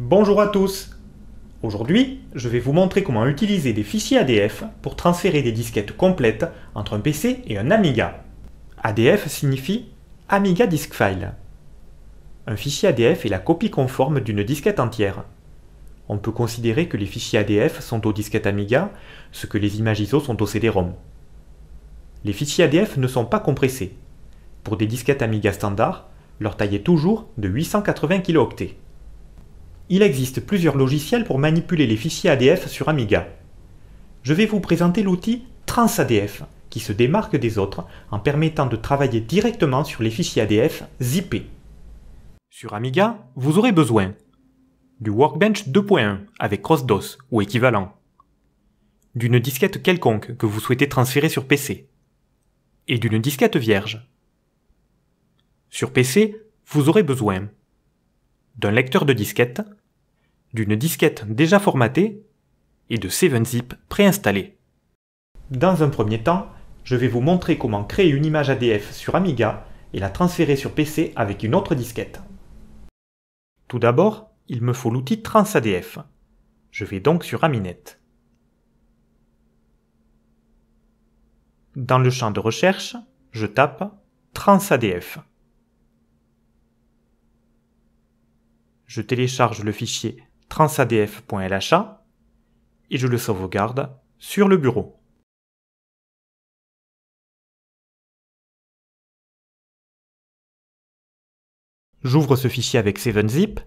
Bonjour à tous Aujourd'hui, je vais vous montrer comment utiliser des fichiers ADF pour transférer des disquettes complètes entre un PC et un Amiga. ADF signifie Amiga Disk File. Un fichier ADF est la copie conforme d'une disquette entière. On peut considérer que les fichiers ADF sont aux disquettes Amiga, ce que les images ISO sont aux CD-ROM. Les fichiers ADF ne sont pas compressés. Pour des disquettes Amiga standard, leur taille est toujours de 880 kilooctets. Il existe plusieurs logiciels pour manipuler les fichiers ADF sur Amiga. Je vais vous présenter l'outil TransADF, qui se démarque des autres en permettant de travailler directement sur les fichiers ADF zippés. Sur Amiga, vous aurez besoin du Workbench 2.1 avec CrossDOS ou équivalent, d'une disquette quelconque que vous souhaitez transférer sur PC, et d'une disquette vierge. Sur PC, vous aurez besoin d'un lecteur de disquette, d'une disquette déjà formatée et de 7-Zip préinstallé. Dans un premier temps, je vais vous montrer comment créer une image ADF sur Amiga et la transférer sur PC avec une autre disquette. Tout d'abord, il me faut l'outil TransADF. Je vais donc sur Aminet. Dans le champ de recherche, je tape TransADF. je télécharge le fichier transadf.lha et je le sauvegarde sur le bureau. J'ouvre ce fichier avec 7zip,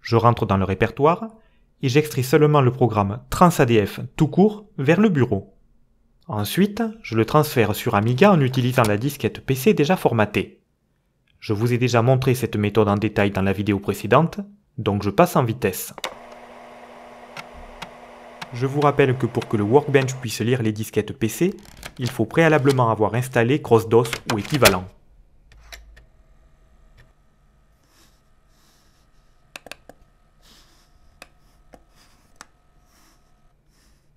je rentre dans le répertoire et j'extris seulement le programme transadf tout court vers le bureau. Ensuite, je le transfère sur Amiga en utilisant la disquette PC déjà formatée. Je vous ai déjà montré cette méthode en détail dans la vidéo précédente, donc je passe en vitesse. Je vous rappelle que pour que le Workbench puisse lire les disquettes PC, il faut préalablement avoir installé CrossDOS ou équivalent.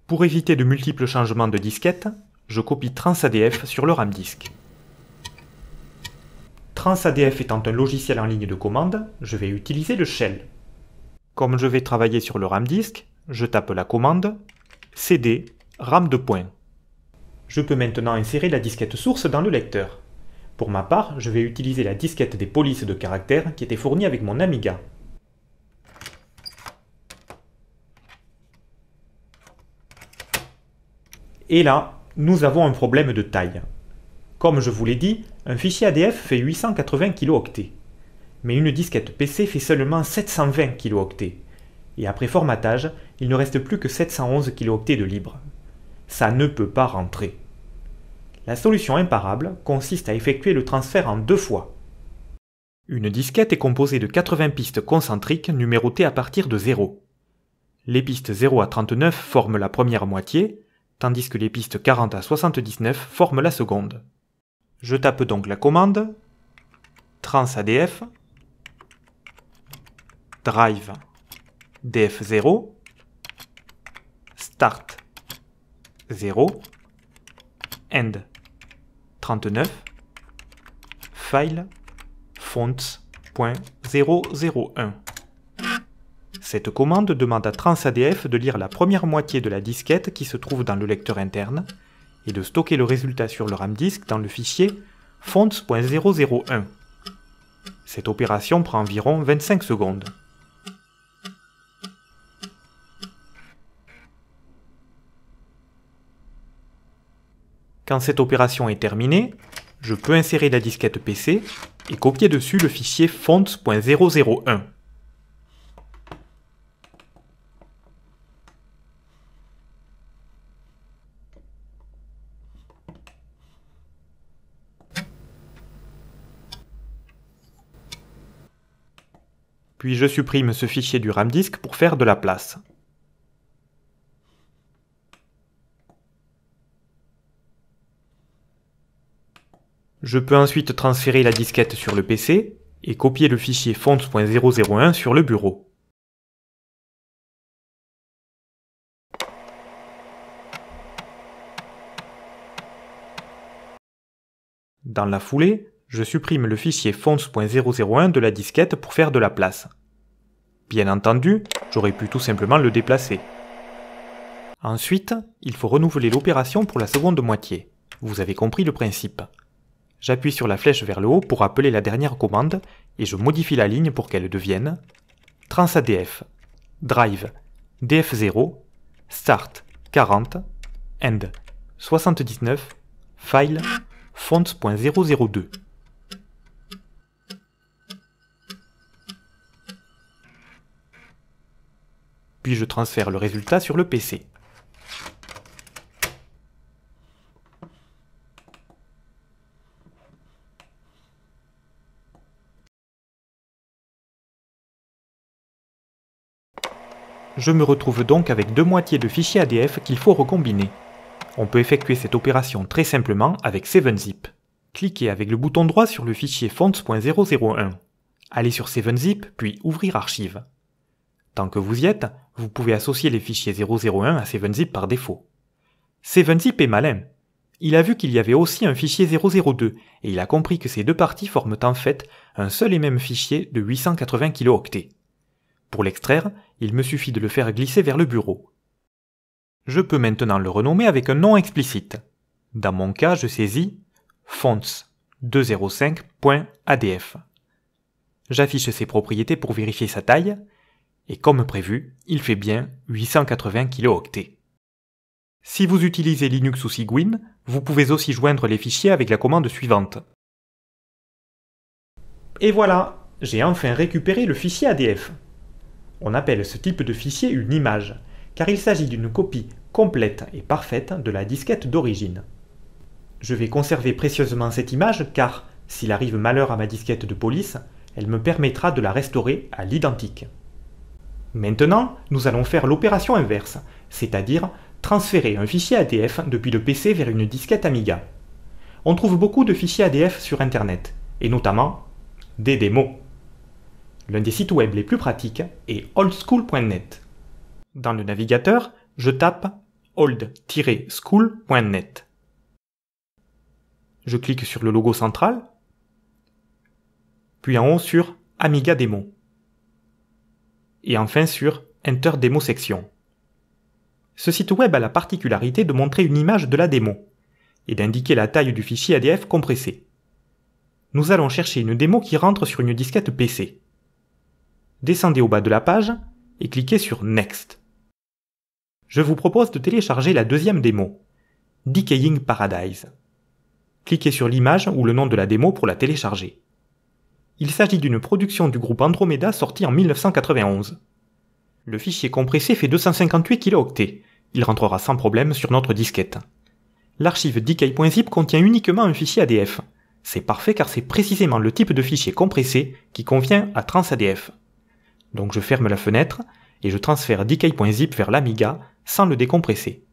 Pour éviter de multiples changements de disquettes, je copie TransADF sur le RAM TransADF étant un logiciel en ligne de commande, je vais utiliser le shell. Comme je vais travailler sur le RAM disque, je tape la commande CD RAM de Je peux maintenant insérer la disquette source dans le lecteur. Pour ma part, je vais utiliser la disquette des polices de caractères qui était fournie avec mon Amiga. Et là, nous avons un problème de taille. Comme je vous l'ai dit, un fichier ADF fait 880 kilooctets. Mais une disquette PC fait seulement 720 kilooctets. Et après formatage, il ne reste plus que 711 kilooctets de libre. Ça ne peut pas rentrer. La solution imparable consiste à effectuer le transfert en deux fois. Une disquette est composée de 80 pistes concentriques numérotées à partir de 0. Les pistes 0 à 39 forment la première moitié, tandis que les pistes 40 à 79 forment la seconde. Je tape donc la commande transadf drive df0 start 0 end 39 file fonts.001 cette commande demande à transadf de lire la première moitié de la disquette qui se trouve dans le lecteur interne et de stocker le résultat sur le RAM disque dans le fichier fonts.001. Cette opération prend environ 25 secondes. Quand cette opération est terminée, je peux insérer la disquette PC et copier dessus le fichier fonts.001. puis je supprime ce fichier du RAM pour faire de la place. Je peux ensuite transférer la disquette sur le PC et copier le fichier fonts.001 sur le bureau. Dans la foulée, je supprime le fichier fonts.001 de la disquette pour faire de la place. Bien entendu, j'aurais pu tout simplement le déplacer. Ensuite, il faut renouveler l'opération pour la seconde moitié. Vous avez compris le principe. J'appuie sur la flèche vers le haut pour appeler la dernière commande et je modifie la ligne pour qu'elle devienne transadf, drive, df0, start 40, end 79, file, fonts.002. puis je transfère le résultat sur le PC. Je me retrouve donc avec deux moitiés de fichiers ADF qu'il faut recombiner. On peut effectuer cette opération très simplement avec 7-Zip. Cliquez avec le bouton droit sur le fichier fonts.001. Allez sur 7-Zip, puis Ouvrir archive. Tant que vous y êtes, vous pouvez associer les fichiers 001 à 7zip par défaut. 7zip est malin. Il a vu qu'il y avait aussi un fichier 002 et il a compris que ces deux parties forment en fait un seul et même fichier de 880 kilooctets. Pour l'extraire, il me suffit de le faire glisser vers le bureau. Je peux maintenant le renommer avec un nom explicite. Dans mon cas, je saisis fonts 205.adf. J'affiche ses propriétés pour vérifier sa taille et comme prévu, il fait bien 880 kilooctets. Si vous utilisez Linux ou Cygwin, vous pouvez aussi joindre les fichiers avec la commande suivante. Et voilà, j'ai enfin récupéré le fichier ADF. On appelle ce type de fichier une image, car il s'agit d'une copie complète et parfaite de la disquette d'origine. Je vais conserver précieusement cette image car, s'il arrive malheur à ma disquette de police, elle me permettra de la restaurer à l'identique. Maintenant, nous allons faire l'opération inverse, c'est-à-dire transférer un fichier ADF depuis le PC vers une disquette Amiga. On trouve beaucoup de fichiers ADF sur Internet, et notamment des démos. L'un des sites web les plus pratiques est oldschool.net. Dans le navigateur, je tape old-school.net. Je clique sur le logo central, puis en haut sur Amiga Démo et enfin sur Enter Demo Section. Ce site web a la particularité de montrer une image de la démo et d'indiquer la taille du fichier ADF compressé. Nous allons chercher une démo qui rentre sur une disquette PC. Descendez au bas de la page et cliquez sur Next. Je vous propose de télécharger la deuxième démo, Decaying Paradise. Cliquez sur l'image ou le nom de la démo pour la télécharger. Il s'agit d'une production du groupe Andromeda sortie en 1991. Le fichier compressé fait 258 kilooctets. Il rentrera sans problème sur notre disquette. L'archive dk.zip contient uniquement un fichier ADF. C'est parfait car c'est précisément le type de fichier compressé qui convient à TransADF. Donc je ferme la fenêtre et je transfère dk.zip vers l'Amiga sans le décompresser.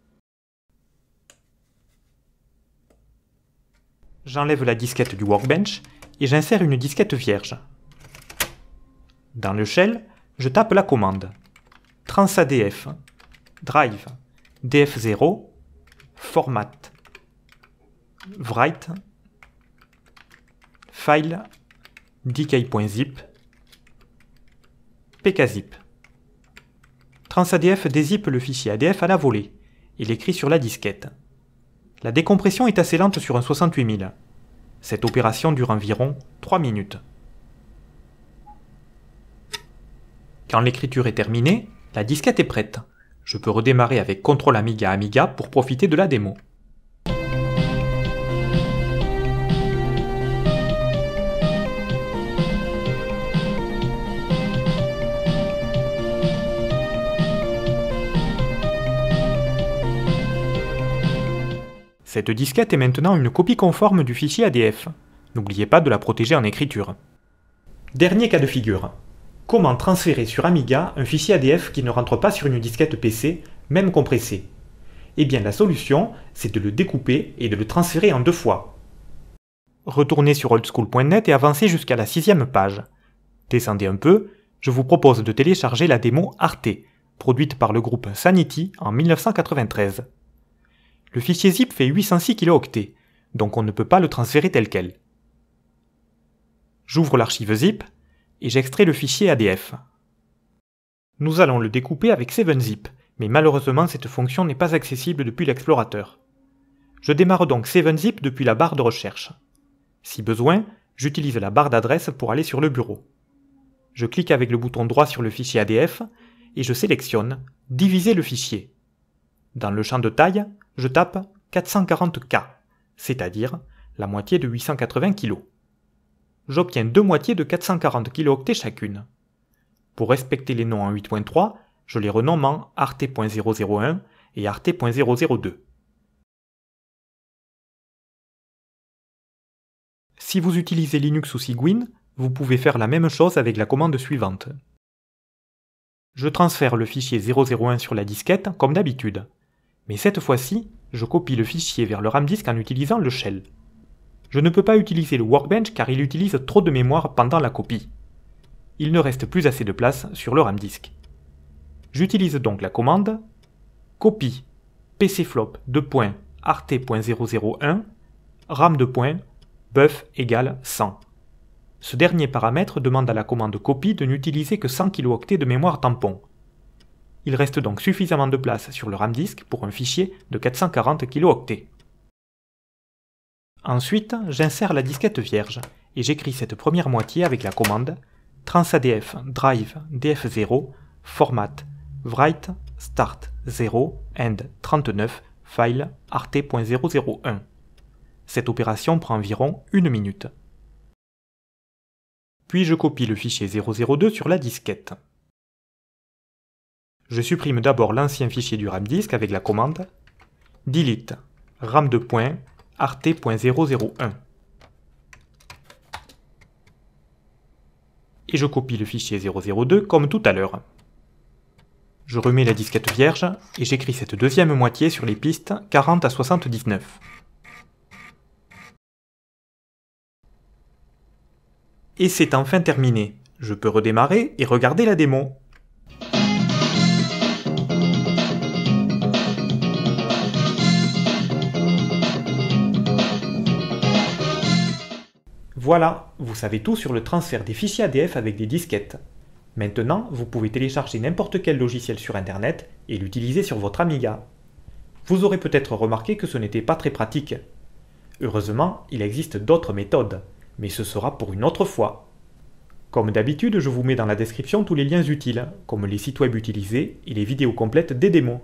J'enlève la disquette du workbench et j'insère une disquette vierge. Dans le shell, je tape la commande transadf drive df0 format write file dk.zip pkzip. Transadf dézip le fichier ADF à la volée et l'écrit sur la disquette. La décompression est assez lente sur un 68000, cette opération dure environ 3 minutes. Quand l'écriture est terminée, la disquette est prête. Je peux redémarrer avec CTRL Amiga Amiga pour profiter de la démo. Cette disquette est maintenant une copie conforme du fichier ADF. N'oubliez pas de la protéger en écriture. Dernier cas de figure. Comment transférer sur Amiga un fichier ADF qui ne rentre pas sur une disquette PC, même compressée Eh bien la solution, c'est de le découper et de le transférer en deux fois. Retournez sur oldschool.net et avancez jusqu'à la sixième page. Descendez un peu, je vous propose de télécharger la démo Arte, produite par le groupe Sanity en 1993 le fichier zip fait 806 kilooctets, donc on ne peut pas le transférer tel quel. J'ouvre l'archive zip et j'extrais le fichier ADF. Nous allons le découper avec 7zip, mais malheureusement cette fonction n'est pas accessible depuis l'explorateur. Je démarre donc 7zip depuis la barre de recherche. Si besoin, j'utilise la barre d'adresse pour aller sur le bureau. Je clique avec le bouton droit sur le fichier ADF et je sélectionne Diviser le fichier. Dans le champ de taille, je tape 440K, c'est-à-dire la moitié de 880 kg. J'obtiens deux moitiés de 440 kilooctets chacune. Pour respecter les noms en 8.3, je les renomme en Arte.001 et Arte.002. Si vous utilisez Linux ou Cygwin, vous pouvez faire la même chose avec la commande suivante. Je transfère le fichier 001 sur la disquette comme d'habitude, mais cette fois-ci, je copie le fichier vers le RAM en utilisant le shell. Je ne peux pas utiliser le workbench car il utilise trop de mémoire pendant la copie. Il ne reste plus assez de place sur le ramdisk. J'utilise donc la commande copie pcflop 2.art.001 RAM point buff égale 100. Ce dernier paramètre demande à la commande copie de n'utiliser que 100 kilooctets de mémoire tampon, il reste donc suffisamment de place sur le RAM disque pour un fichier de 440 kilooctets. Ensuite, j'insère la disquette vierge et j'écris cette première moitié avec la commande transadf drive df0 format write start 0 end 39 file rt.001. Cette opération prend environ une minute. Puis je copie le fichier 002 sur la disquette je supprime d'abord l'ancien fichier du RAM disque avec la commande delete ram 2.arte.001 et je copie le fichier 002 comme tout à l'heure. Je remets la disquette vierge et j'écris cette deuxième moitié sur les pistes 40 à 79. Et c'est enfin terminé. Je peux redémarrer et regarder la démo. Voilà, vous savez tout sur le transfert des fichiers ADF avec des disquettes. Maintenant, vous pouvez télécharger n'importe quel logiciel sur Internet et l'utiliser sur votre Amiga. Vous aurez peut-être remarqué que ce n'était pas très pratique. Heureusement, il existe d'autres méthodes, mais ce sera pour une autre fois. Comme d'habitude, je vous mets dans la description tous les liens utiles, comme les sites web utilisés et les vidéos complètes des démos.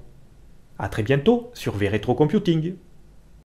A très bientôt sur v Computing